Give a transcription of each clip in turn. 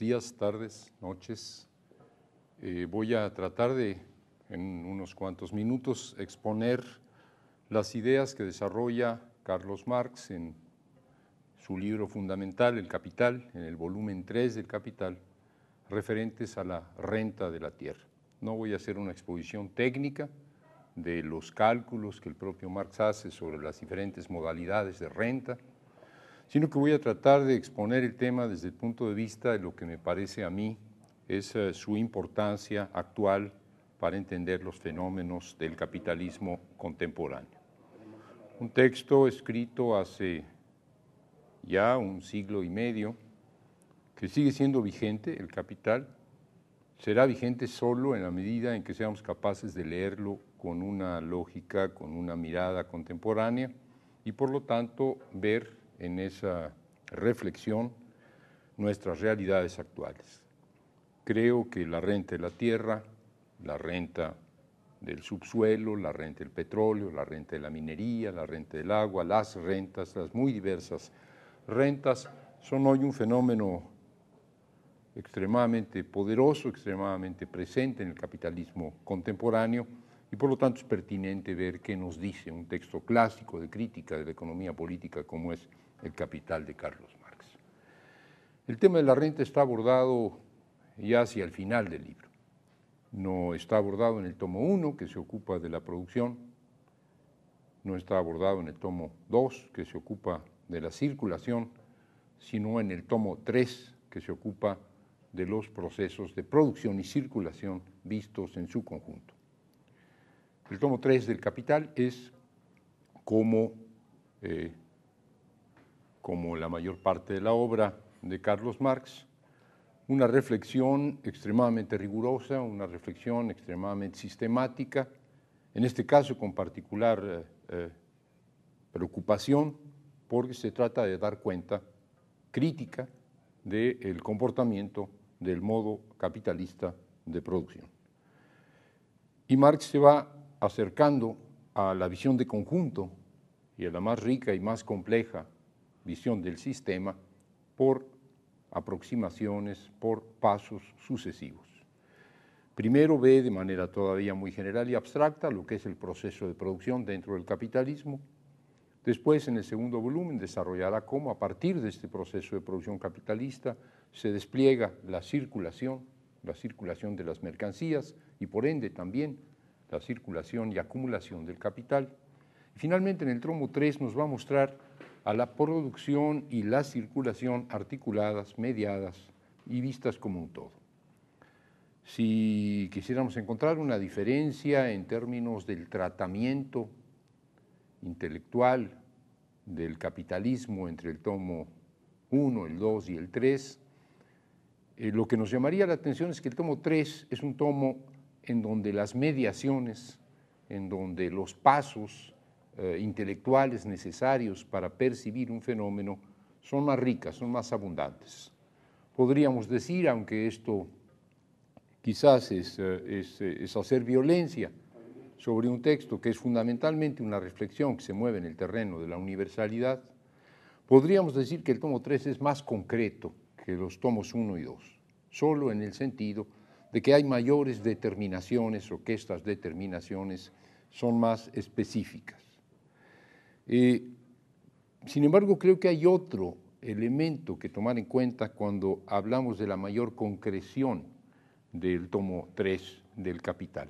días, tardes, noches. Eh, voy a tratar de, en unos cuantos minutos, exponer las ideas que desarrolla Carlos Marx en su libro fundamental, El Capital, en el volumen 3 del Capital, referentes a la renta de la tierra. No voy a hacer una exposición técnica de los cálculos que el propio Marx hace sobre las diferentes modalidades de renta, sino que voy a tratar de exponer el tema desde el punto de vista de lo que me parece a mí es eh, su importancia actual para entender los fenómenos del capitalismo contemporáneo. Un texto escrito hace ya un siglo y medio, que sigue siendo vigente, el capital, será vigente solo en la medida en que seamos capaces de leerlo con una lógica, con una mirada contemporánea y por lo tanto ver en esa reflexión nuestras realidades actuales. Creo que la renta de la tierra, la renta del subsuelo, la renta del petróleo, la renta de la minería, la renta del agua, las rentas, las muy diversas rentas, son hoy un fenómeno extremadamente poderoso, extremadamente presente en el capitalismo contemporáneo y por lo tanto es pertinente ver qué nos dice un texto clásico de crítica de la economía política como es el capital de Carlos Marx. El tema de la renta está abordado ya hacia el final del libro. No está abordado en el tomo 1, que se ocupa de la producción, no está abordado en el tomo 2, que se ocupa de la circulación, sino en el tomo 3, que se ocupa de los procesos de producción y circulación vistos en su conjunto. El tomo 3 del Capital es cómo eh, como la mayor parte de la obra de Carlos Marx, una reflexión extremadamente rigurosa, una reflexión extremadamente sistemática, en este caso con particular eh, eh, preocupación, porque se trata de dar cuenta crítica del comportamiento del modo capitalista de producción. Y Marx se va acercando a la visión de conjunto y a la más rica y más compleja visión del sistema por aproximaciones, por pasos sucesivos. Primero ve de manera todavía muy general y abstracta lo que es el proceso de producción dentro del capitalismo. Después, en el segundo volumen, desarrollará cómo a partir de este proceso de producción capitalista se despliega la circulación, la circulación de las mercancías y por ende también la circulación y acumulación del capital. Finalmente, en el tromo 3 nos va a mostrar a la producción y la circulación articuladas, mediadas y vistas como un todo. Si quisiéramos encontrar una diferencia en términos del tratamiento intelectual del capitalismo entre el tomo 1, el 2 y el 3, eh, lo que nos llamaría la atención es que el tomo 3 es un tomo en donde las mediaciones, en donde los pasos, eh, intelectuales necesarios para percibir un fenómeno son más ricas, son más abundantes. Podríamos decir, aunque esto quizás es, eh, eh, es hacer violencia sobre un texto que es fundamentalmente una reflexión que se mueve en el terreno de la universalidad, podríamos decir que el tomo 3 es más concreto que los tomos 1 y 2, solo en el sentido de que hay mayores determinaciones o que estas determinaciones son más específicas. Eh, sin embargo, creo que hay otro elemento que tomar en cuenta cuando hablamos de la mayor concreción del tomo 3 del Capital.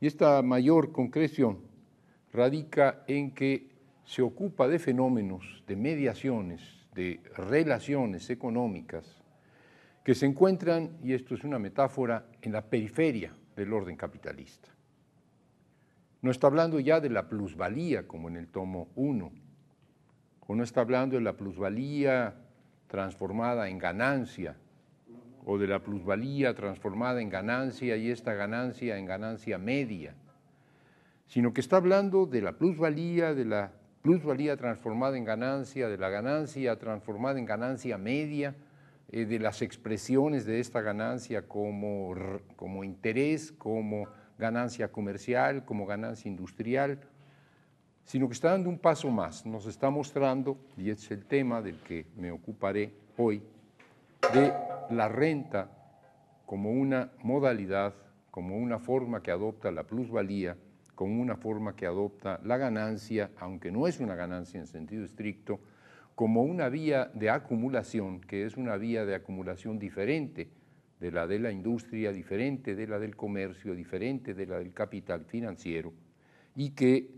Y esta mayor concreción radica en que se ocupa de fenómenos, de mediaciones, de relaciones económicas que se encuentran, y esto es una metáfora, en la periferia del orden capitalista. No está hablando ya de la plusvalía como en el tomo 1, o no está hablando de la plusvalía transformada en ganancia, o de la plusvalía transformada en ganancia y esta ganancia en ganancia media, sino que está hablando de la plusvalía, de la plusvalía transformada en ganancia, de la ganancia transformada en ganancia media, eh, de las expresiones de esta ganancia como, como interés, como ganancia comercial, como ganancia industrial, sino que está dando un paso más. Nos está mostrando, y es el tema del que me ocuparé hoy, de la renta como una modalidad, como una forma que adopta la plusvalía, como una forma que adopta la ganancia, aunque no es una ganancia en sentido estricto, como una vía de acumulación, que es una vía de acumulación diferente de la de la industria, diferente de la del comercio, diferente de la del capital financiero y que,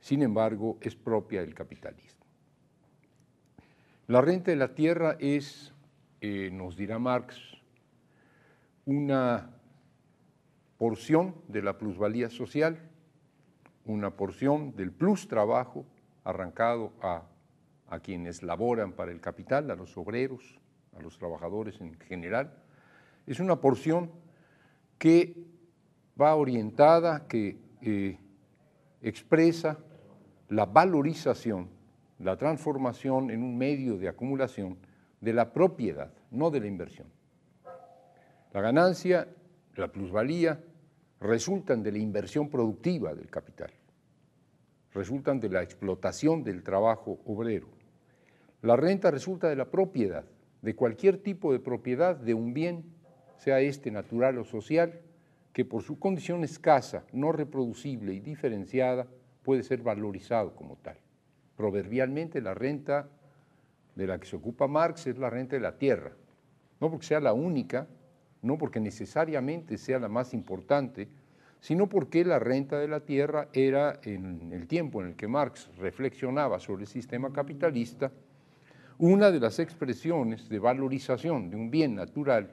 sin embargo, es propia del capitalismo. La renta de la tierra es, eh, nos dirá Marx, una porción de la plusvalía social, una porción del plus trabajo arrancado a, a quienes laboran para el capital, a los obreros, a los trabajadores en general, es una porción que va orientada, que eh, expresa la valorización, la transformación en un medio de acumulación de la propiedad, no de la inversión. La ganancia, la plusvalía, resultan de la inversión productiva del capital, resultan de la explotación del trabajo obrero. La renta resulta de la propiedad, de cualquier tipo de propiedad de un bien sea este natural o social, que por su condición escasa, no reproducible y diferenciada, puede ser valorizado como tal. Proverbialmente, la renta de la que se ocupa Marx es la renta de la tierra, no porque sea la única, no porque necesariamente sea la más importante, sino porque la renta de la tierra era, en el tiempo en el que Marx reflexionaba sobre el sistema capitalista, una de las expresiones de valorización de un bien natural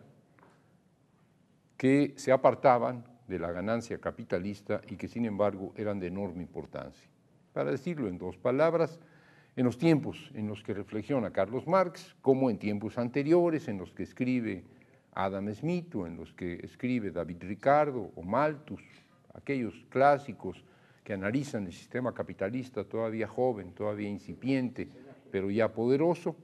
que se apartaban de la ganancia capitalista y que sin embargo eran de enorme importancia. Para decirlo en dos palabras, en los tiempos en los que reflexiona Carlos Marx, como en tiempos anteriores en los que escribe Adam Smith o en los que escribe David Ricardo o Malthus, aquellos clásicos que analizan el sistema capitalista todavía joven, todavía incipiente, pero ya poderoso,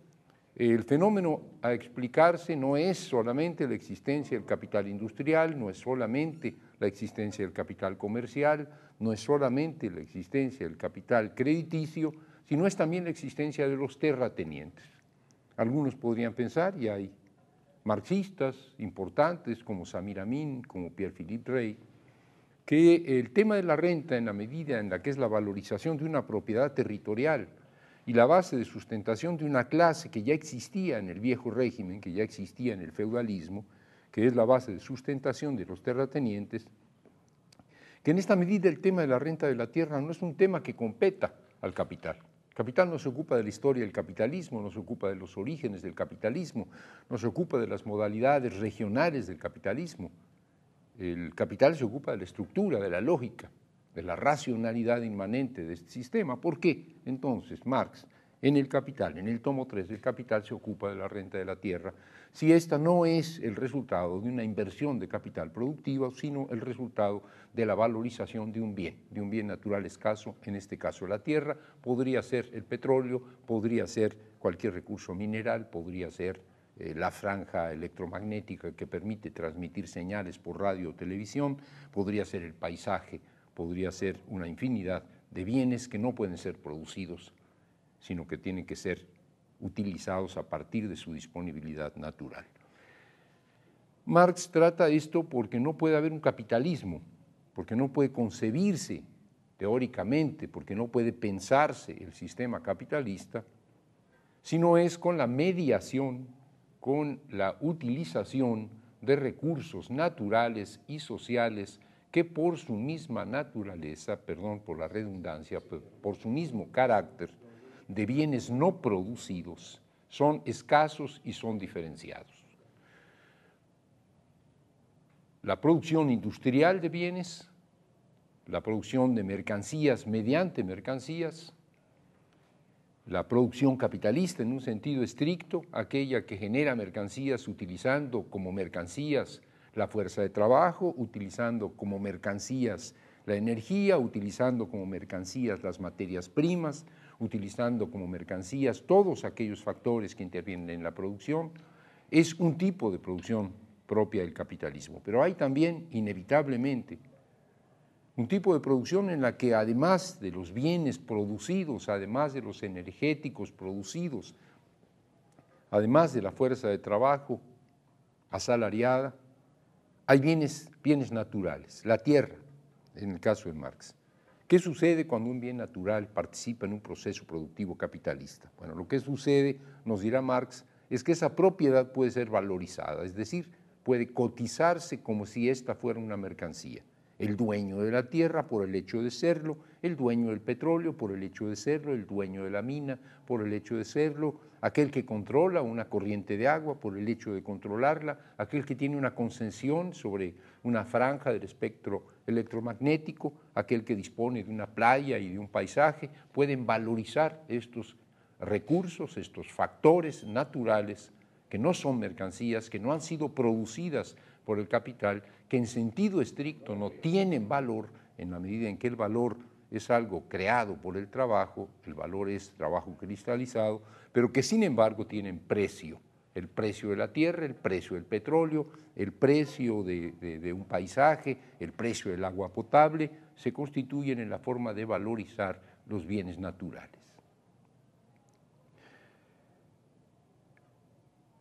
el fenómeno a explicarse no es solamente la existencia del capital industrial, no es solamente la existencia del capital comercial, no es solamente la existencia del capital crediticio, sino es también la existencia de los terratenientes. Algunos podrían pensar, y hay marxistas importantes como Samir Amin, como Pierre-Philippe Rey, que el tema de la renta en la medida en la que es la valorización de una propiedad territorial, y la base de sustentación de una clase que ya existía en el viejo régimen, que ya existía en el feudalismo, que es la base de sustentación de los terratenientes, que en esta medida el tema de la renta de la tierra no es un tema que competa al capital. El capital no se ocupa de la historia del capitalismo, no se ocupa de los orígenes del capitalismo, no se ocupa de las modalidades regionales del capitalismo. El capital se ocupa de la estructura, de la lógica, de la racionalidad inmanente de este sistema. ¿Por qué? Entonces, Marx, en el Capital, en el tomo 3 del Capital, se ocupa de la renta de la tierra, si esta no es el resultado de una inversión de capital productiva, sino el resultado de la valorización de un bien, de un bien natural escaso, en este caso la tierra, podría ser el petróleo, podría ser cualquier recurso mineral, podría ser eh, la franja electromagnética que permite transmitir señales por radio o televisión, podría ser el paisaje podría ser una infinidad de bienes que no pueden ser producidos, sino que tienen que ser utilizados a partir de su disponibilidad natural. Marx trata esto porque no puede haber un capitalismo, porque no puede concebirse teóricamente, porque no puede pensarse el sistema capitalista, sino es con la mediación, con la utilización de recursos naturales y sociales que por su misma naturaleza, perdón por la redundancia, por su mismo carácter de bienes no producidos, son escasos y son diferenciados. La producción industrial de bienes, la producción de mercancías mediante mercancías, la producción capitalista en un sentido estricto, aquella que genera mercancías utilizando como mercancías la fuerza de trabajo, utilizando como mercancías la energía, utilizando como mercancías las materias primas, utilizando como mercancías todos aquellos factores que intervienen en la producción. Es un tipo de producción propia del capitalismo, pero hay también inevitablemente un tipo de producción en la que además de los bienes producidos, además de los energéticos producidos, además de la fuerza de trabajo asalariada, hay bienes, naturales, la tierra, en el caso de Marx. ¿Qué sucede cuando un bien natural participa en un proceso productivo capitalista? Bueno, lo que sucede, nos dirá Marx, es que esa propiedad puede ser valorizada, es decir, puede cotizarse como si esta fuera una mercancía el dueño de la tierra por el hecho de serlo, el dueño del petróleo por el hecho de serlo, el dueño de la mina por el hecho de serlo, aquel que controla una corriente de agua por el hecho de controlarla, aquel que tiene una concesión sobre una franja del espectro electromagnético, aquel que dispone de una playa y de un paisaje, pueden valorizar estos recursos, estos factores naturales que no son mercancías, que no han sido producidas por el capital, que en sentido estricto no tienen valor en la medida en que el valor es algo creado por el trabajo, el valor es trabajo cristalizado, pero que sin embargo tienen precio. El precio de la tierra, el precio del petróleo, el precio de, un paisaje, el precio del agua potable, se constituyen en la forma de valorizar los bienes naturales.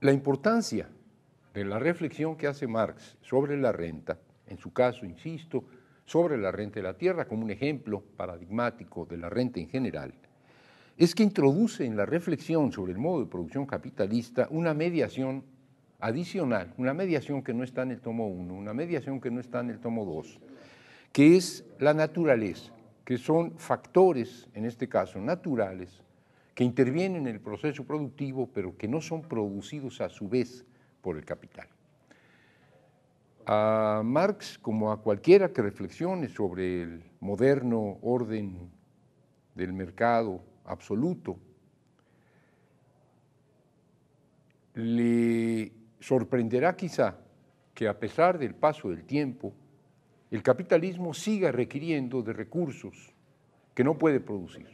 La importancia de la reflexión que hace Marx sobre la renta, en su caso, insisto, sobre la renta de la tierra como un ejemplo paradigmático de la renta en general, es que introduce en la reflexión sobre el modo de producción capitalista una mediación adicional, una mediación que no está en el tomo 1, una mediación que no está en el tomo 2, que es la naturaleza, que son factores, en este caso naturales, que intervienen en el proceso productivo, pero que no son producidos a su vez por el capital. A Marx, como a cualquiera que reflexione sobre el moderno orden del mercado absoluto, le sorprenderá quizá que a pesar del paso del tiempo, el capitalismo siga requiriendo de recursos que no puede producir,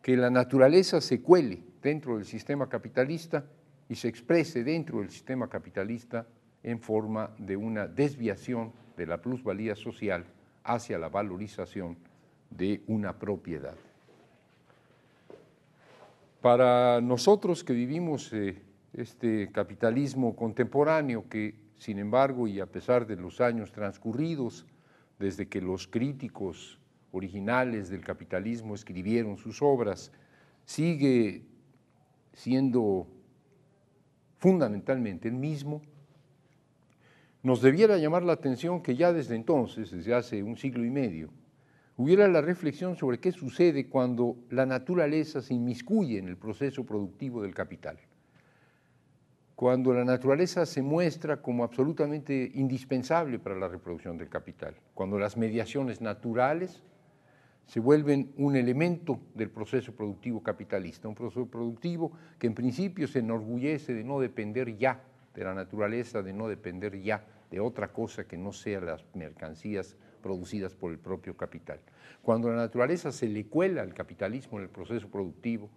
que la naturaleza se cuele dentro del sistema capitalista y se exprese dentro del sistema capitalista en forma de una desviación de la plusvalía social hacia la valorización de una propiedad. Para nosotros que vivimos eh, este capitalismo contemporáneo que, sin embargo, y a pesar de los años transcurridos desde que los críticos originales del capitalismo escribieron sus obras, sigue siendo fundamentalmente el mismo, nos debiera llamar la atención que ya desde entonces, desde hace un siglo y medio, hubiera la reflexión sobre qué sucede cuando la naturaleza se inmiscuye en el proceso productivo del capital, cuando la naturaleza se muestra como absolutamente indispensable para la reproducción del capital, cuando las mediaciones naturales se vuelven un elemento del proceso productivo capitalista, un proceso productivo que en principio se enorgullece de no depender ya de la naturaleza, de no depender ya de otra cosa que no sea las mercancías producidas por el propio capital. Cuando la naturaleza se le cuela al capitalismo en el proceso productivo,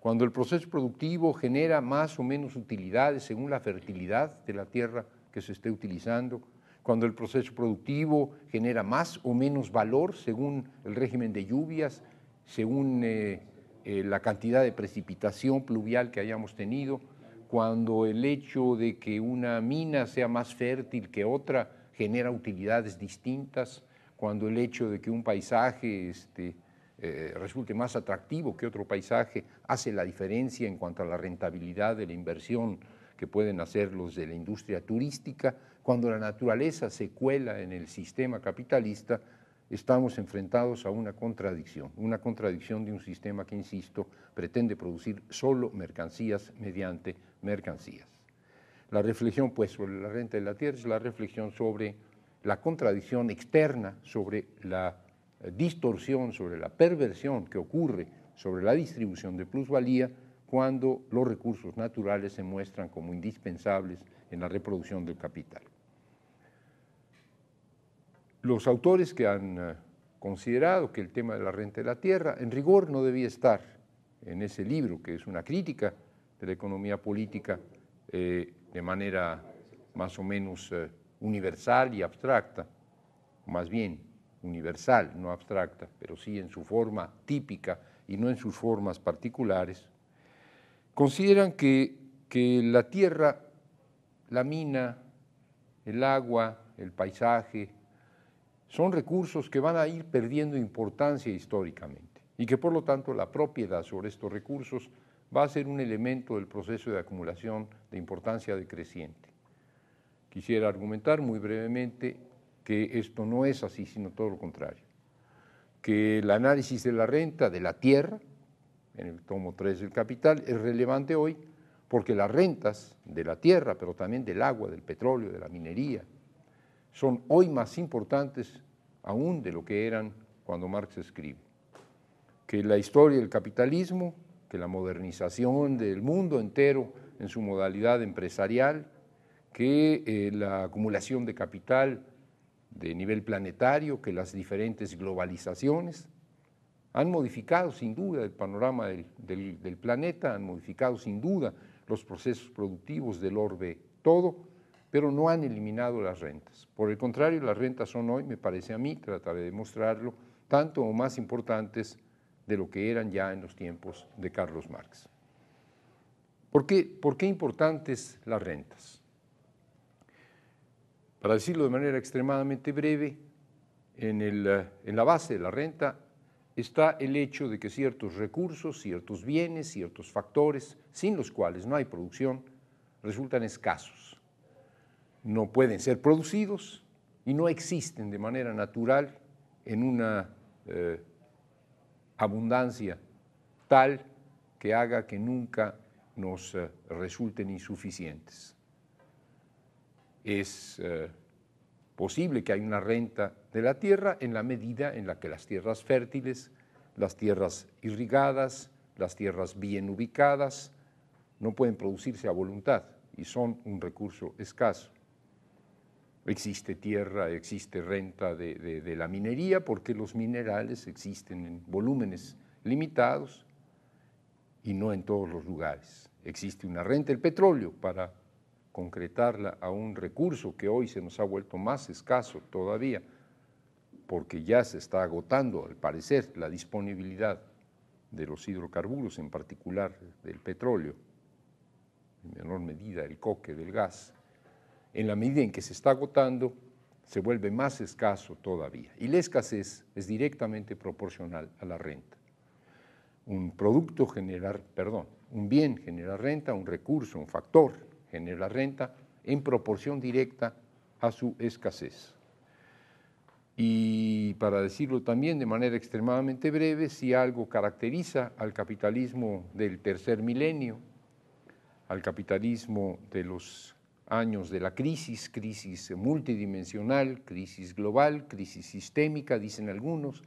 cuando el proceso productivo genera más o menos utilidades según la fertilidad de la tierra que se esté utilizando, cuando el proceso productivo genera más o menos valor según el régimen de lluvias, según eh, eh, la cantidad de precipitación pluvial que hayamos tenido, cuando el hecho de que una mina sea más fértil que otra genera utilidades distintas, cuando el hecho de que un paisaje este, eh, resulte más atractivo que otro paisaje hace la diferencia en cuanto a la rentabilidad de la inversión que pueden hacer los de la industria turística. Cuando la naturaleza se cuela en el sistema capitalista, estamos enfrentados a una contradicción, una contradicción de un sistema que, insisto, pretende producir solo mercancías mediante mercancías. La reflexión, pues, sobre la renta de la tierra es la reflexión sobre la contradicción externa, sobre la eh, distorsión, sobre la perversión que ocurre sobre la distribución de plusvalía cuando los recursos naturales se muestran como indispensables en la reproducción del capital los autores que han eh, considerado que el tema de la renta de la tierra en rigor no debía estar en ese libro, que es una crítica de la economía política eh, de manera más o menos eh, universal y abstracta, más bien universal, no abstracta, pero sí en su forma típica y no en sus formas particulares, consideran que la tierra, la mina, el agua, el paisaje, son recursos que van a ir perdiendo importancia históricamente y que por lo tanto la propiedad sobre estos recursos va a ser un elemento del proceso de acumulación de importancia decreciente. Quisiera argumentar muy brevemente que esto no es así, sino todo lo contrario, que el análisis de la renta de la tierra, en el tomo 3 del Capital, es relevante hoy porque las rentas de la tierra, pero también del agua, del petróleo, de la minería, son hoy más importantes aún de lo que eran cuando Marx escribe. Que la historia del capitalismo, que la modernización del mundo entero en su modalidad empresarial, que eh, la acumulación de capital de nivel planetario, que las diferentes globalizaciones han modificado sin duda el panorama del planeta, han modificado sin duda los procesos productivos del orbe todo pero no han eliminado las rentas. Por el contrario, las rentas son hoy, me parece a mí, trataré de mostrarlo, tanto o más importantes de lo que eran ya en los tiempos de Carlos Marx. ¿Por qué, importantes las rentas? Para decirlo de manera extremadamente breve, eh, en la base de la renta está el hecho de que ciertos recursos, ciertos bienes, ciertos factores, sin los cuales no hay producción, resultan escasos no pueden ser producidos y no existen de manera natural en una eh, abundancia tal que haga que nunca nos eh, resulten insuficientes. Es eh, posible que haya una renta de la tierra en la medida en la que las tierras fértiles, las tierras irrigadas, las tierras bien ubicadas, no pueden producirse a voluntad y son un recurso escaso. Existe tierra, existe renta de, la minería, porque los minerales existen en volúmenes limitados y no en todos los lugares. Existe una renta del petróleo para concretarla a un recurso que hoy se nos ha vuelto más escaso todavía, porque ya se está agotando, al parecer, la disponibilidad de los hidrocarburos, en particular del petróleo, en menor medida el coque del gas en la medida en que se está agotando, se vuelve más escaso todavía. Y la escasez es directamente proporcional a la renta. Un producto genera, perdón, un bien genera renta, un recurso, un factor genera renta en proporción directa a su escasez. Y para decirlo también de manera extremadamente breve, si algo caracteriza al capitalismo del tercer milenio, al capitalismo de los años de la crisis, crisis multidimensional, crisis global, crisis sistémica, dicen algunos,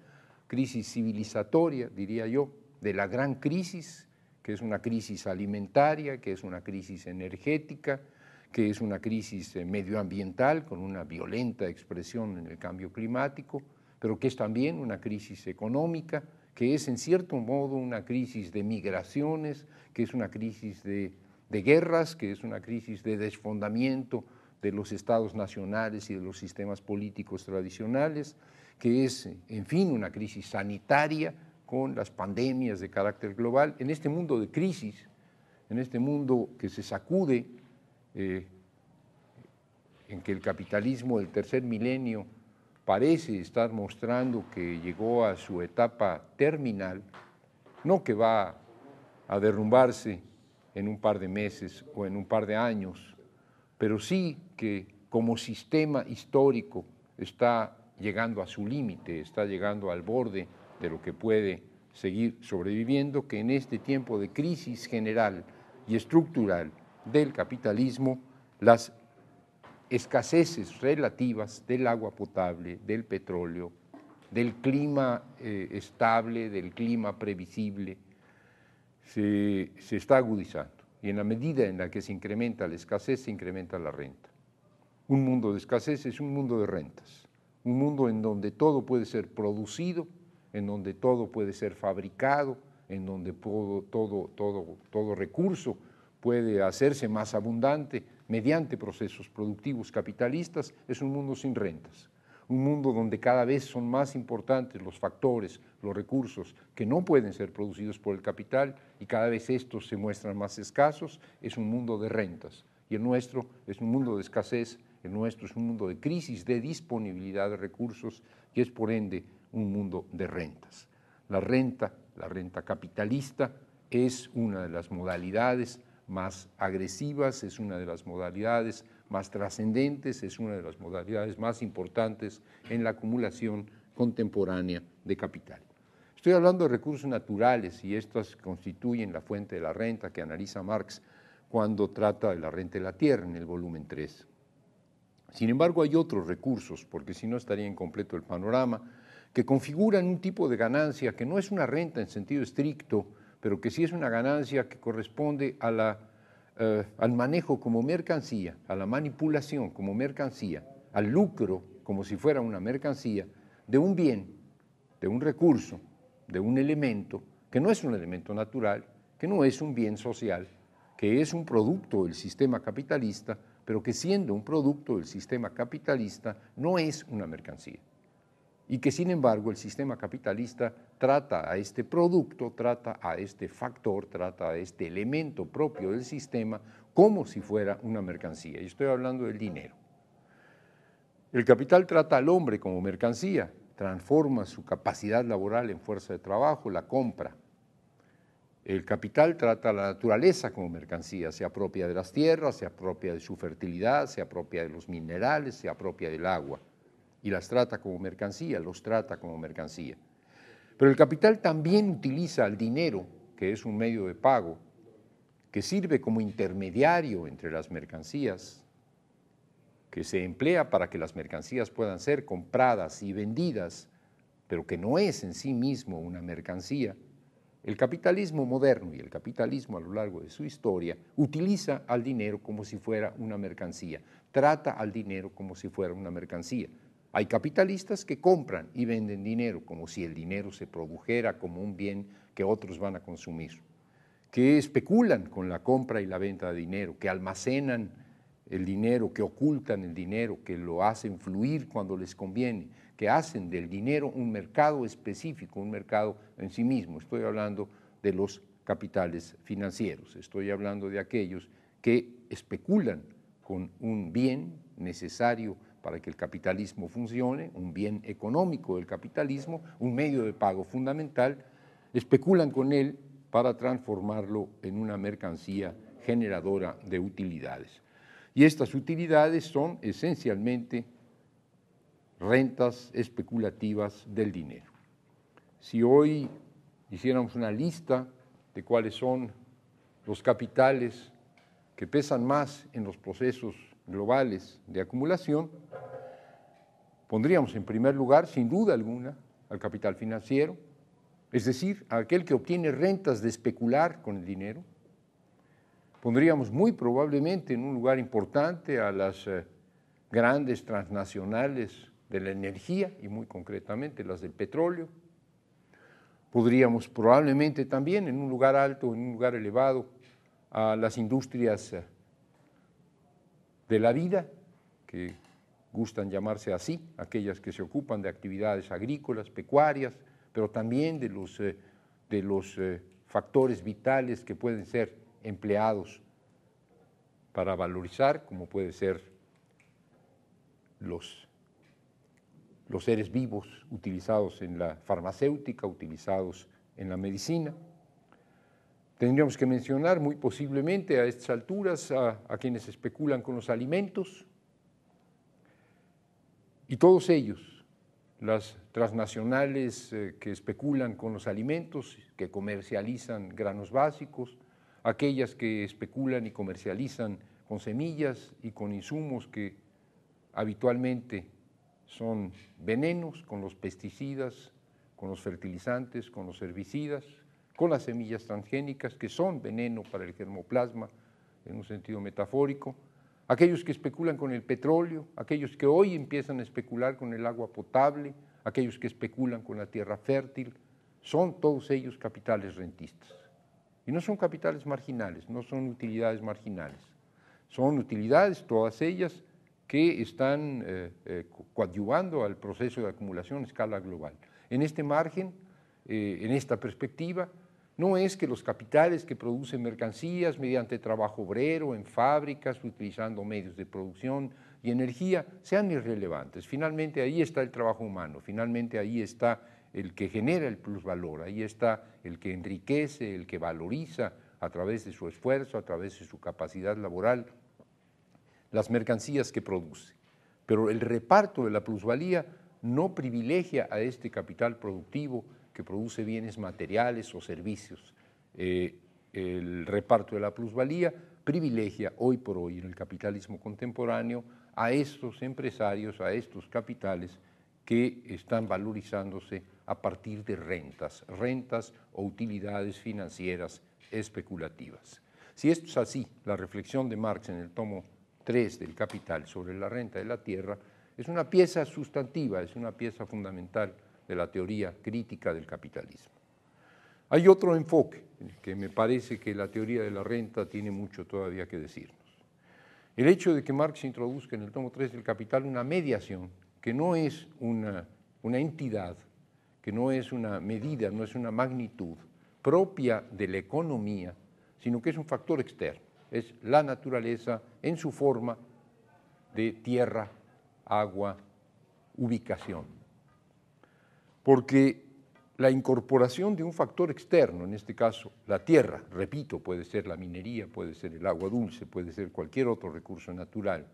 crisis civilizatoria, diría yo, de la gran crisis, que es una crisis alimentaria, que es una crisis energética, que es una crisis eh, medioambiental con una violenta expresión en el cambio climático, pero que es también una crisis económica, que es en cierto modo una crisis de migraciones, que es una crisis de de guerras, que es una crisis de desfondamiento de los estados nacionales y de los sistemas políticos tradicionales, que es, en fin, una crisis sanitaria con las pandemias de carácter global. En este mundo de crisis, en este mundo que se sacude, eh, en que el capitalismo del tercer milenio parece estar mostrando que llegó a su etapa terminal, no que va a derrumbarse en un par de meses o en un par de años, pero sí que como sistema histórico está llegando a su límite, está llegando al borde de lo que puede seguir sobreviviendo, que en este tiempo de crisis general y estructural del capitalismo, las escaseces relativas del agua potable, del petróleo, del clima eh, estable, del clima previsible, se, está agudizando y en la medida en la que se incrementa la escasez, se incrementa la renta. Un mundo de escasez es un mundo de rentas, un mundo en donde todo puede ser producido, en donde todo puede ser fabricado, en donde todo, todo, todo recurso puede hacerse más abundante mediante procesos productivos capitalistas, es un mundo sin rentas un mundo donde cada vez son más importantes los factores, los recursos que no pueden ser producidos por el capital y cada vez estos se muestran más escasos, es un mundo de rentas. Y el nuestro es un mundo de escasez, el nuestro es un mundo de crisis de disponibilidad de recursos y es por ende un mundo de rentas. La renta, la renta capitalista, es una de las modalidades más agresivas, es una de las modalidades más trascendentes, es una de las modalidades más importantes en la acumulación contemporánea de capital. Estoy hablando de recursos naturales y estos constituyen la fuente de la renta que analiza Marx cuando trata de la renta de la tierra en el volumen 3. Sin embargo, hay otros recursos, porque si no estaría incompleto el panorama, que configuran un tipo de ganancia que no es una renta en sentido estricto, pero que sí es una ganancia que corresponde a la eh, al manejo como mercancía, a la manipulación como mercancía, al lucro como si fuera una mercancía, de un bien, de un recurso, de un elemento, que no es un elemento natural, que no es un bien social, que es un producto del sistema capitalista, pero que siendo un producto del sistema capitalista no es una mercancía y que sin embargo el sistema capitalista trata a este producto, trata a este factor, trata a este elemento propio del sistema como si fuera una mercancía. Y estoy hablando del dinero. El capital trata al hombre como mercancía, transforma su capacidad laboral en fuerza de trabajo, la compra. El capital trata a la naturaleza como mercancía, se apropia de las tierras, se apropia de su fertilidad, se apropia de los minerales, se apropia del agua y las trata como mercancía, los trata como mercancía. Pero el capital también utiliza el dinero, que es un medio de pago, que sirve como intermediario entre las mercancías, que se emplea para que las mercancías puedan ser compradas y vendidas, pero que no es en sí mismo una mercancía. El capitalismo moderno y el capitalismo a lo largo de su historia utiliza al dinero como si fuera una mercancía, trata al dinero como si fuera una mercancía. Hay capitalistas que compran y venden dinero, como si el dinero se produjera como un bien que otros van a consumir, que especulan con la compra y la venta de dinero, que almacenan el dinero, que ocultan el dinero, que lo hacen fluir cuando les conviene, que hacen del dinero un mercado específico, un mercado en sí mismo. Estoy hablando de los capitales financieros, estoy hablando de aquellos que especulan con un bien necesario para que el capitalismo funcione, un bien económico del capitalismo, un medio de pago fundamental, especulan con él para transformarlo en una mercancía generadora de utilidades. Y estas utilidades son esencialmente rentas especulativas del dinero. Si hoy hiciéramos una lista de cuáles son los capitales que pesan más en los procesos globales de acumulación, pondríamos en primer lugar, sin duda alguna, al capital financiero, es decir, a aquel que obtiene rentas de especular con el dinero. Pondríamos muy probablemente en un lugar importante a las eh, grandes transnacionales de la energía y muy concretamente las del petróleo. Podríamos probablemente también en un lugar alto, en un lugar elevado, a las industrias eh, de la vida, que gustan llamarse así, aquellas que se ocupan de actividades agrícolas, pecuarias, pero también de los, eh, de los eh, factores vitales que pueden ser empleados para valorizar, como pueden ser los, los seres vivos utilizados en la farmacéutica, utilizados en la medicina. Tendríamos que mencionar muy posiblemente a estas alturas a, quienes especulan con los alimentos y todos ellos, las transnacionales eh, que especulan con los alimentos, que comercializan granos básicos, aquellas que especulan y comercializan con semillas y con insumos que habitualmente son venenos, con los pesticidas, con los fertilizantes, con los herbicidas, con las semillas transgénicas que son veneno para el germoplasma en un sentido metafórico, aquellos que especulan con el petróleo, aquellos que hoy empiezan a especular con el agua potable, aquellos que especulan con la tierra fértil, son todos ellos capitales rentistas. Y no son capitales marginales, no son utilidades marginales, son utilidades todas ellas que están eh, eh, coadyuvando al proceso de acumulación a escala global. En este margen, eh, en esta perspectiva, no es que los capitales que producen mercancías mediante trabajo obrero, en fábricas, utilizando medios de producción y energía, sean irrelevantes. Finalmente ahí está el trabajo humano, finalmente ahí está el que genera el plusvalor, ahí está el que enriquece, el que valoriza a través de su esfuerzo, a través de su capacidad laboral, las mercancías que produce. Pero el reparto de la plusvalía no privilegia a este capital productivo, que produce bienes materiales o servicios. Eh, el reparto de la plusvalía privilegia hoy por hoy en el capitalismo contemporáneo a estos empresarios, a estos capitales que están valorizándose a partir de rentas, rentas o utilidades financieras especulativas. Si esto es así, la reflexión de Marx en el tomo 3 del Capital sobre la renta de la tierra es una pieza sustantiva, es una pieza fundamental de la teoría crítica del capitalismo. Hay otro enfoque que me parece que la teoría de la renta tiene mucho todavía que decirnos. El hecho de que Marx introduzca en el tomo 3 del Capital una mediación que no es una, una entidad, que no es una medida, no es una magnitud propia de la economía, sino que es un factor externo, es la naturaleza en su forma de tierra, agua, ubicación porque la incorporación de un factor externo, en este caso la tierra, repito, puede ser la minería, puede ser el agua dulce, puede ser cualquier otro recurso natural,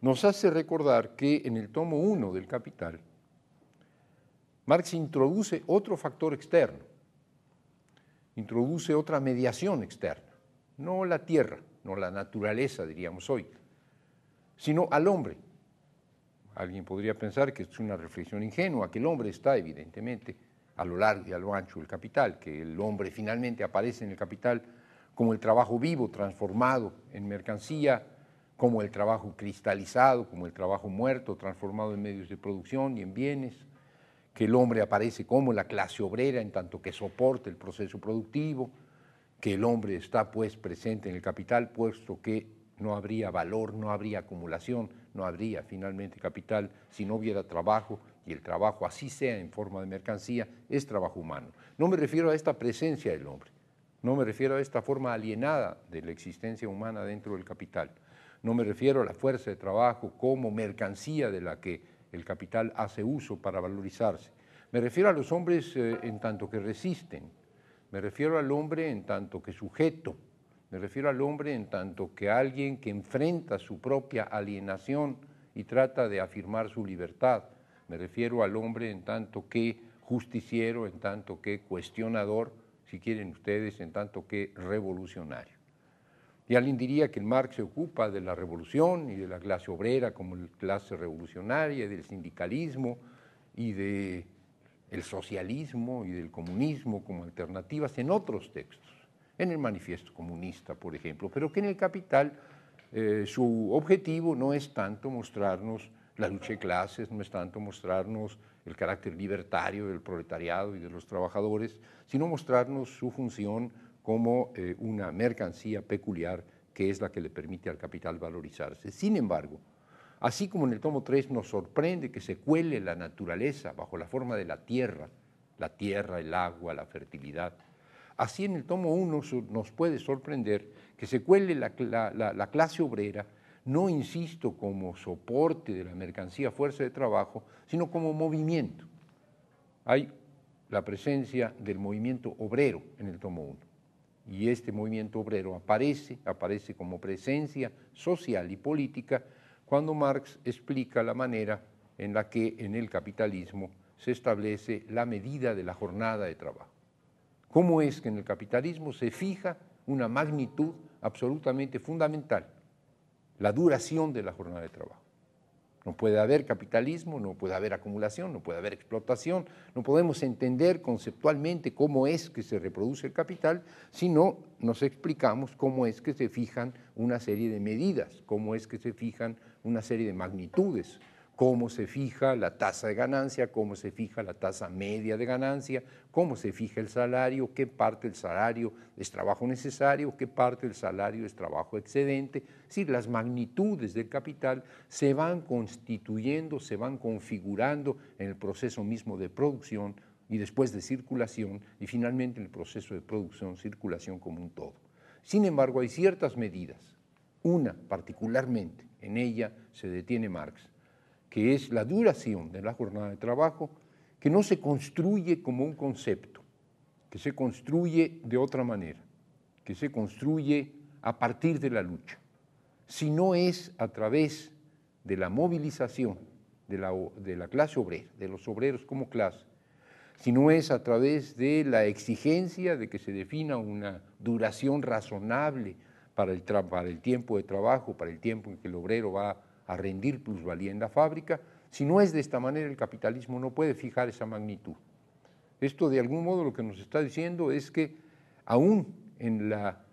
nos hace recordar que en el tomo 1 del Capital, Marx introduce otro factor externo, introduce otra mediación externa, no la tierra, no la naturaleza, diríamos hoy, sino al hombre, Alguien podría pensar que es una reflexión ingenua, que el hombre está evidentemente a lo largo y a lo ancho del capital, que el hombre finalmente aparece en el capital como el trabajo vivo transformado en mercancía, como el trabajo cristalizado, como el trabajo muerto transformado en medios de producción y en bienes, que el hombre aparece como la clase obrera en tanto que soporte el proceso productivo, que el hombre está pues presente en el capital puesto que no habría valor, no habría acumulación, no habría finalmente capital si no hubiera trabajo y el trabajo, así sea en forma de mercancía, es trabajo humano. No me refiero a esta presencia del hombre, no me refiero a esta forma alienada de la existencia humana dentro del capital, no me refiero a la fuerza de trabajo como mercancía de la que el capital hace uso para valorizarse. Me refiero a los hombres eh, en tanto que resisten, me refiero al hombre en tanto que sujeto me refiero al hombre en tanto que alguien que enfrenta su propia alienación y trata de afirmar su libertad. Me refiero al hombre en tanto que justiciero, en tanto que cuestionador, si quieren ustedes, en tanto que revolucionario. Y alguien diría que Marx se ocupa de la revolución y de la clase obrera como clase revolucionaria, del sindicalismo y del socialismo y del comunismo como alternativas en otros textos en el manifiesto comunista, por ejemplo, pero que en el capital eh, su objetivo no es tanto mostrarnos la lucha de clases, no es tanto mostrarnos el carácter libertario del proletariado y de los trabajadores, sino mostrarnos su función como eh, una mercancía peculiar que es la que le permite al capital valorizarse. Sin embargo, así como en el tomo 3 nos sorprende que se cuele la naturaleza bajo la forma de la tierra, la tierra, el agua, la fertilidad, Así en el tomo 1 nos puede sorprender que se cuele la, clase obrera, no insisto como soporte de la mercancía fuerza de trabajo, sino como movimiento. Hay la presencia del movimiento obrero en el tomo 1. Y este movimiento obrero aparece, aparece como presencia social y política cuando Marx explica la manera en la que en el capitalismo se establece la medida de la jornada de trabajo. ¿Cómo es que en el capitalismo se fija una magnitud absolutamente fundamental, la duración de la jornada de trabajo? No puede haber capitalismo, no puede haber acumulación, no puede haber explotación, no podemos entender conceptualmente cómo es que se reproduce el capital si no nos explicamos cómo es que se fijan una serie de medidas, cómo es que se fijan una serie de magnitudes, cómo se fija la tasa de ganancia, cómo se fija la tasa media de ganancia, cómo se fija el salario, qué parte del salario es trabajo necesario, qué parte del salario es trabajo excedente. Es las magnitudes del capital se van constituyendo, se van configurando en el proceso mismo de producción y después de circulación y finalmente en el proceso de producción, circulación como un todo. Sin embargo, hay ciertas medidas, una particularmente, en ella se detiene Marx, que es la duración de la jornada de trabajo, que no se construye como un concepto, que se construye de otra manera, que se construye a partir de la lucha, Si no es a través de la movilización de la, de la clase obrera, de los obreros como clase, sino es a través de la exigencia de que se defina una duración razonable para el, para el tiempo de trabajo, para el tiempo en que el obrero va a rendir plusvalía en la fábrica. Si no es de esta manera, el capitalismo no puede fijar esa magnitud. Esto de algún modo lo que nos está diciendo es que aún en, la,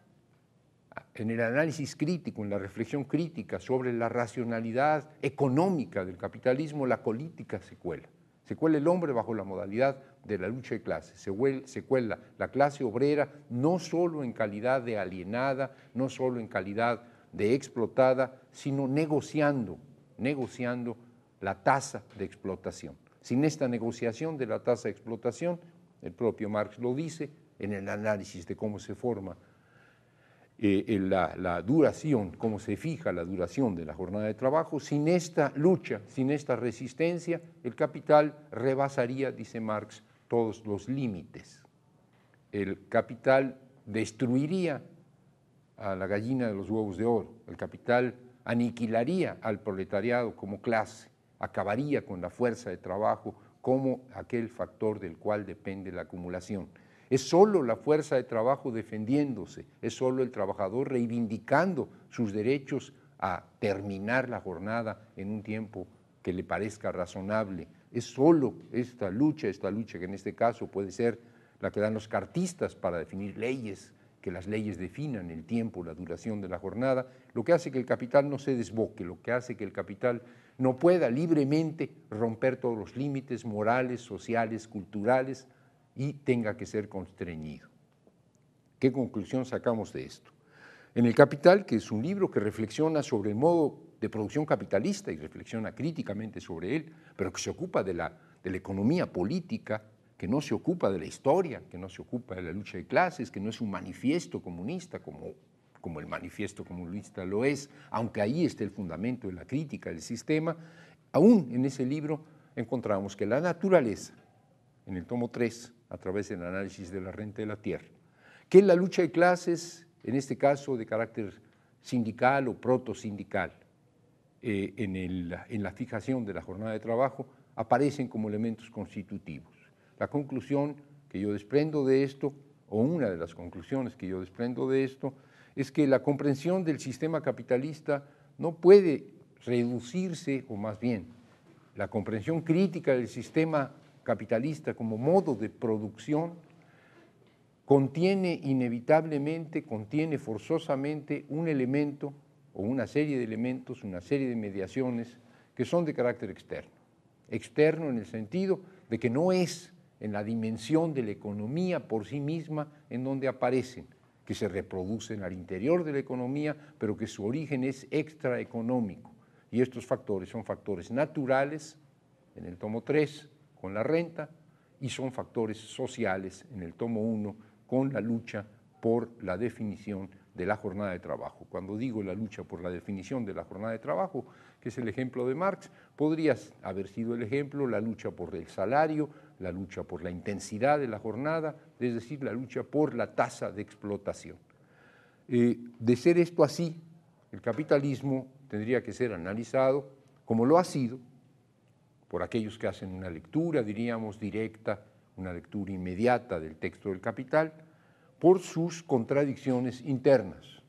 en el análisis crítico, en la reflexión crítica sobre la racionalidad económica del capitalismo, la política se cuela. Se cuela el hombre bajo la modalidad de la lucha de clases. Se, cuela la clase obrera no solo en calidad de alienada, no solo en calidad de explotada, sino negociando, negociando la tasa de explotación. Sin esta negociación de la tasa de explotación, el propio Marx lo dice en el análisis de cómo se forma eh, eh, la, la, duración, cómo se fija la duración de la jornada de trabajo, sin esta lucha, sin esta resistencia, el capital rebasaría, dice Marx, todos los límites. El capital destruiría a la gallina de los huevos de oro. El capital aniquilaría al proletariado como clase, acabaría con la fuerza de trabajo como aquel factor del cual depende la acumulación. Es solo la fuerza de trabajo defendiéndose, es solo el trabajador reivindicando sus derechos a terminar la jornada en un tiempo que le parezca razonable. Es solo esta lucha, esta lucha que en este caso puede ser la que dan los cartistas para definir leyes que las leyes definan el tiempo, la duración de la jornada, lo que hace que el capital no se desboque, lo que hace que el capital no pueda libremente romper todos los límites morales, sociales, culturales y tenga que ser constreñido. ¿Qué conclusión sacamos de esto? En El Capital, que es un libro que reflexiona sobre el modo de producción capitalista y reflexiona críticamente sobre él, pero que se ocupa de la, de la economía política que no se ocupa de la historia, que no se ocupa de la lucha de clases, que no es un manifiesto comunista como, como el manifiesto comunista lo es, aunque ahí esté el fundamento de la crítica del sistema, aún en ese libro encontramos que la naturaleza, en el tomo 3, a través del análisis de la renta de la tierra, que la lucha de clases, en este caso de carácter sindical o protosindical, sindical, eh, en, en la fijación de la jornada de trabajo, aparecen como elementos constitutivos. La conclusión que yo desprendo de esto, o una de las conclusiones que yo desprendo de esto, es que la comprensión del sistema capitalista no puede reducirse, o más bien, la comprensión crítica del sistema capitalista como modo de producción contiene inevitablemente, contiene forzosamente un elemento o una serie de elementos, una serie de mediaciones que son de carácter externo. Externo en el sentido de que no es en la dimensión de la economía por sí misma en donde aparecen, que se reproducen al interior de la economía, pero que su origen es extraeconómico. Y estos factores son factores naturales en el tomo 3 con la renta y son factores sociales en el tomo 1 con la lucha por la definición de la jornada de trabajo. Cuando digo la lucha por la definición de la jornada de trabajo, que es el ejemplo de Marx, podría haber sido el ejemplo la lucha por el salario, la lucha por la intensidad de la jornada, es decir, la lucha por la tasa de explotación. Eh, de ser esto así, el capitalismo tendría que ser analizado como lo ha sido por aquellos que hacen una lectura, diríamos, directa, una lectura inmediata del texto del Capital, por sus contradicciones internas.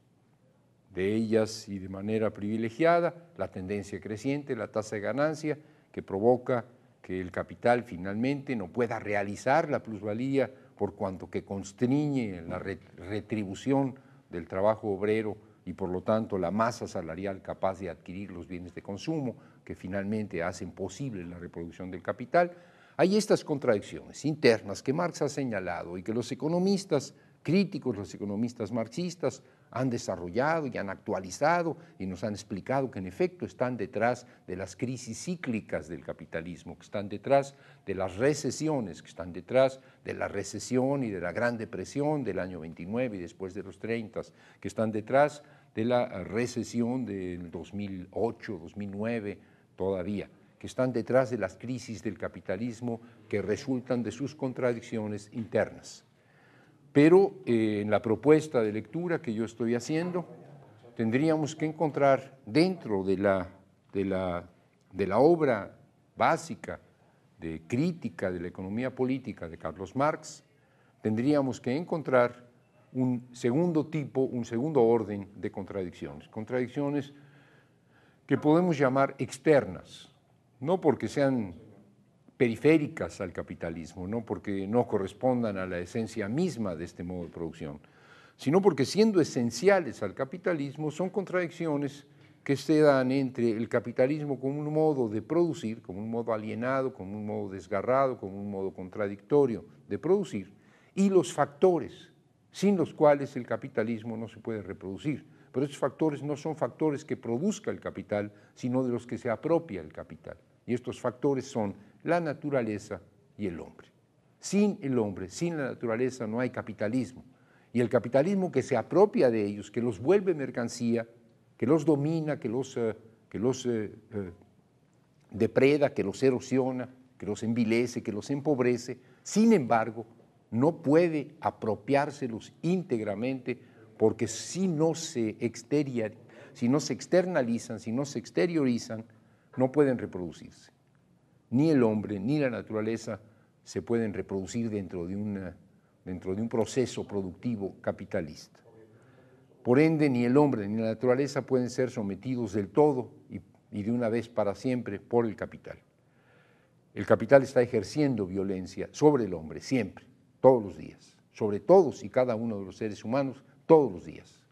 De ellas y de manera privilegiada, la tendencia creciente, la tasa de ganancia que provoca que el capital finalmente no pueda realizar la plusvalía por cuanto que constriñe la retribución del trabajo obrero y por lo tanto la masa salarial capaz de adquirir los bienes de consumo que finalmente hacen posible la reproducción del capital, hay estas contradicciones internas que Marx ha señalado y que los economistas críticos, los economistas marxistas, han desarrollado y han actualizado y nos han explicado que en efecto están detrás de las crisis cíclicas del capitalismo, que están detrás de las recesiones, que están detrás de la recesión y de la Gran Depresión del año 29 y después de los 30, que están detrás de la recesión del 2008, 2009 todavía que están detrás de las crisis del capitalismo que resultan de sus contradicciones internas. Pero eh, en la propuesta de lectura que yo estoy haciendo, tendríamos que encontrar dentro de la, de la, de la obra básica de crítica de la economía política de Carlos Marx, tendríamos que encontrar un segundo tipo, un segundo orden de contradicciones. Contradicciones que podemos llamar externas, no porque sean periféricas al capitalismo, no porque no correspondan a la esencia misma de este modo de producción, sino porque siendo esenciales al capitalismo son contradicciones que se dan entre el capitalismo como un modo de producir, como un modo alienado, como un modo desgarrado, como un modo contradictorio de producir, y los factores sin los cuales el capitalismo no se puede reproducir. Pero estos factores no son factores que produzca el capital, sino de los que se apropia el capital. Y estos factores son la naturaleza y el hombre. Sin el hombre, sin la naturaleza no hay capitalismo. Y el capitalismo que se apropia de ellos, que los vuelve mercancía, que los domina, que los, eh, que los eh, eh, depreda, que los erosiona, que los envilece, que los empobrece, sin embargo, no puede apropiárselos íntegramente porque si no se exterior, si no se externalizan, si no se exteriorizan, no pueden reproducirse ni el hombre ni la naturaleza se pueden reproducir dentro de, dentro de un proceso productivo capitalista. Por ende, ni el hombre ni la naturaleza pueden ser sometidos del todo y, y de una vez para siempre por el capital. El capital está ejerciendo violencia sobre el hombre, siempre, todos los días, sobre todos y cada uno de los seres humanos, todos los días.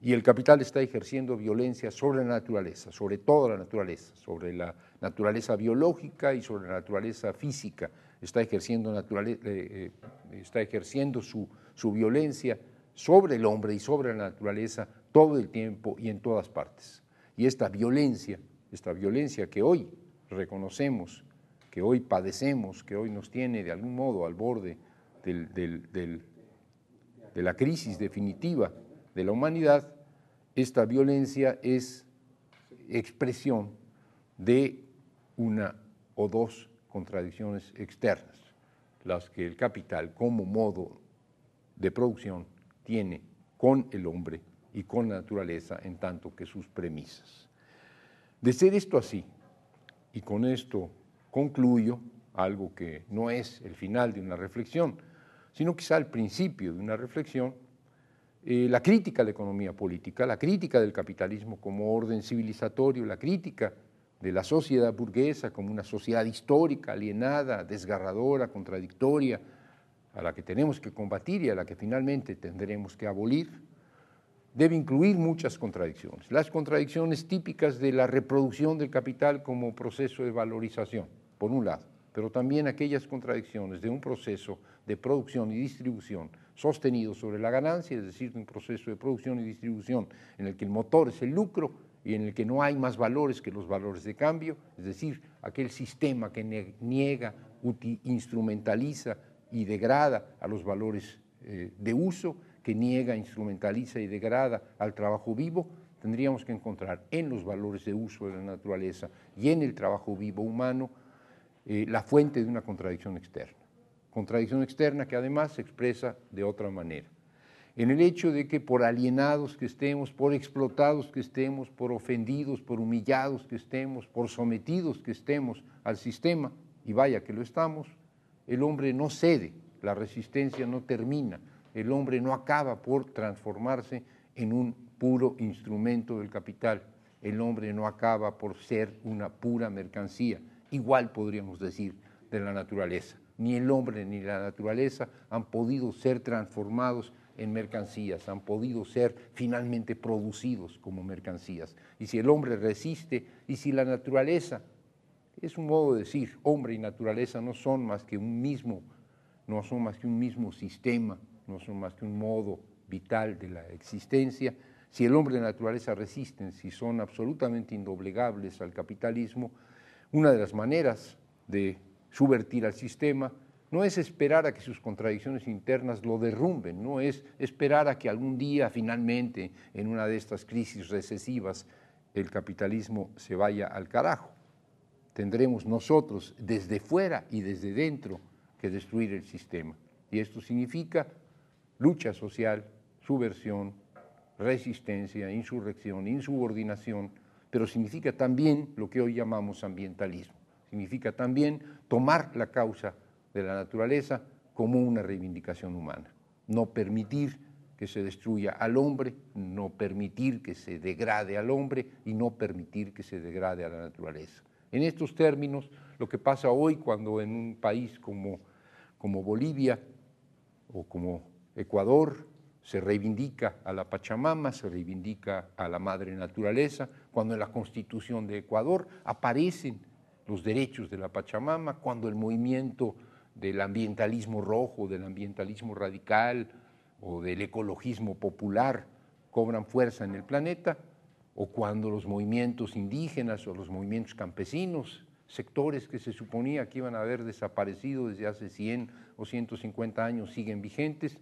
Y el capital está ejerciendo violencia sobre la naturaleza, sobre toda la naturaleza, sobre la naturaleza biológica y sobre la naturaleza física. Está ejerciendo, naturaleza, eh, eh, está ejerciendo su, su violencia sobre el hombre y sobre la naturaleza todo el tiempo y en todas partes. Y esta violencia, esta violencia que hoy reconocemos, que hoy padecemos, que hoy nos tiene de algún modo al borde de la crisis definitiva de la humanidad, esta violencia es expresión de una o dos contradicciones externas, las que el capital como modo de producción tiene con el hombre y con la naturaleza en tanto que sus premisas. De ser esto así, y con esto concluyo algo que no es el final de una reflexión, sino quizá el principio de una reflexión, eh, la crítica a la economía política, la crítica del capitalismo como orden civilizatorio, la crítica de la sociedad burguesa como una sociedad histórica, alienada, desgarradora, contradictoria, a la que tenemos que combatir y a la que finalmente tendremos que abolir, debe incluir muchas contradicciones. Las contradicciones típicas de la reproducción del capital como proceso de valorización, por un lado, pero también aquellas contradicciones de un proceso de producción y distribución sostenido sobre la ganancia, es decir, un proceso de producción y distribución en el que el motor es el lucro y en el que no hay más valores que los valores de cambio, es decir, aquel sistema que niega, instrumentaliza y degrada a los valores eh, de uso, que niega, instrumentaliza y degrada al trabajo vivo, tendríamos que encontrar en los valores de uso de la naturaleza y en el trabajo vivo humano eh, la fuente de una contradicción externa. Contradicción externa que además se expresa de otra manera en el hecho de que por alienados que estemos, por explotados que estemos, por ofendidos, por humillados que estemos, por sometidos que estemos al sistema, y vaya que lo estamos, el hombre no cede, la resistencia no termina, el hombre no acaba por transformarse en un puro instrumento del capital, el hombre no acaba por ser una pura mercancía, igual podríamos decir de la naturaleza. Ni el hombre ni la naturaleza han podido ser transformados en mercancías, han podido ser finalmente producidos como mercancías. Y si el hombre resiste y si la naturaleza, es un modo de decir, hombre y naturaleza no son más que un mismo, no son más que un mismo sistema, no son más que un modo vital de la existencia, si el hombre y la naturaleza resisten, si son absolutamente indoblegables al capitalismo, una de las maneras de subvertir al sistema no es esperar a que sus contradicciones internas lo derrumben, no es esperar a que algún día finalmente en una de estas crisis recesivas el capitalismo se vaya al carajo. Tendremos nosotros desde fuera y desde dentro que destruir el sistema. Y esto significa lucha social, subversión, resistencia, insurrección, insubordinación, pero significa también lo que hoy llamamos ambientalismo. Significa también tomar la causa de la naturaleza como una reivindicación humana. No permitir que se destruya al hombre, no permitir que se degrade al hombre y no permitir que se degrade a la naturaleza. En estos términos, lo que pasa hoy cuando en un país como, como Bolivia o como Ecuador se reivindica a la Pachamama, se reivindica a la madre naturaleza, cuando en la constitución de Ecuador aparecen los derechos de la Pachamama, cuando el movimiento del ambientalismo rojo, del ambientalismo radical o del ecologismo popular cobran fuerza en el planeta, o cuando los movimientos indígenas o los movimientos campesinos, sectores que se suponía que iban a haber desaparecido desde hace 100 o 150 años, siguen vigentes,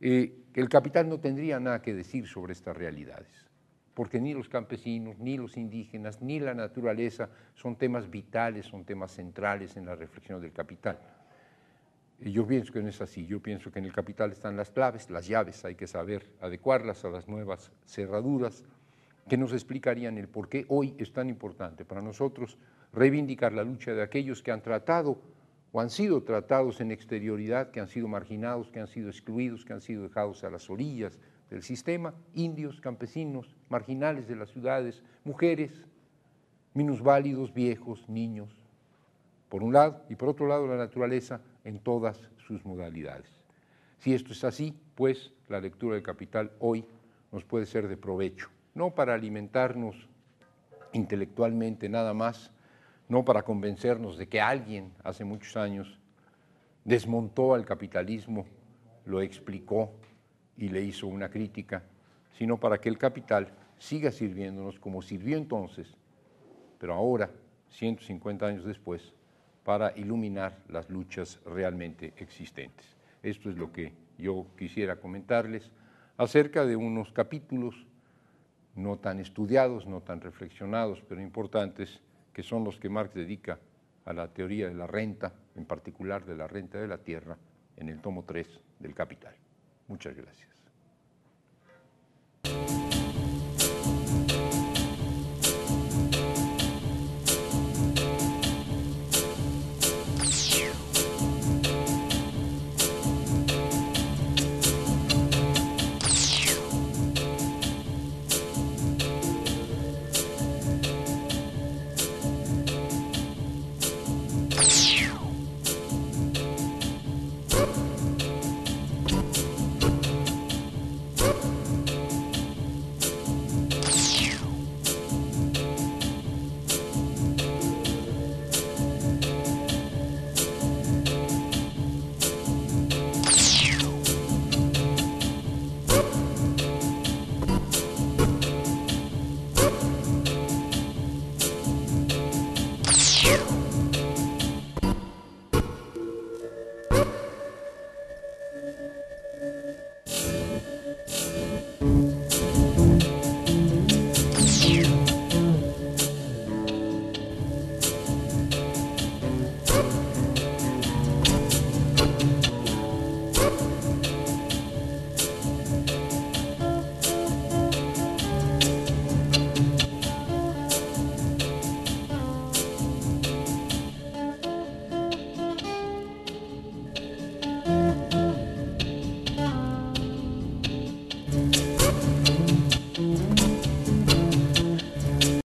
eh, el capital no tendría nada que decir sobre estas realidades, porque ni los campesinos, ni los indígenas, ni la naturaleza son temas vitales, son temas centrales en la reflexión del capital yo pienso que no es así, yo pienso que en el capital están las claves, las llaves, hay que saber adecuarlas a las nuevas cerraduras que nos explicarían el por qué hoy es tan importante para nosotros reivindicar la lucha de aquellos que han tratado o han sido tratados en exterioridad, que han sido marginados, que han sido excluidos, que han sido dejados a las orillas del sistema, indios, campesinos, marginales de las ciudades, mujeres, minusválidos, viejos, niños, por un lado, y por otro lado la naturaleza en todas sus modalidades. Si esto es así, pues la lectura del Capital hoy nos puede ser de provecho, no para alimentarnos intelectualmente nada más, no para convencernos de que alguien hace muchos años desmontó al capitalismo, lo explicó y le hizo una crítica, sino para que el capital siga sirviéndonos como sirvió entonces, pero ahora, 150 años después, para iluminar las luchas realmente existentes. Esto es lo que yo quisiera comentarles acerca de unos capítulos no tan estudiados, no tan reflexionados, pero importantes, que son los que Marx dedica a la teoría de la renta, en particular de la renta de la tierra, en el tomo 3 del Capital. Muchas gracias.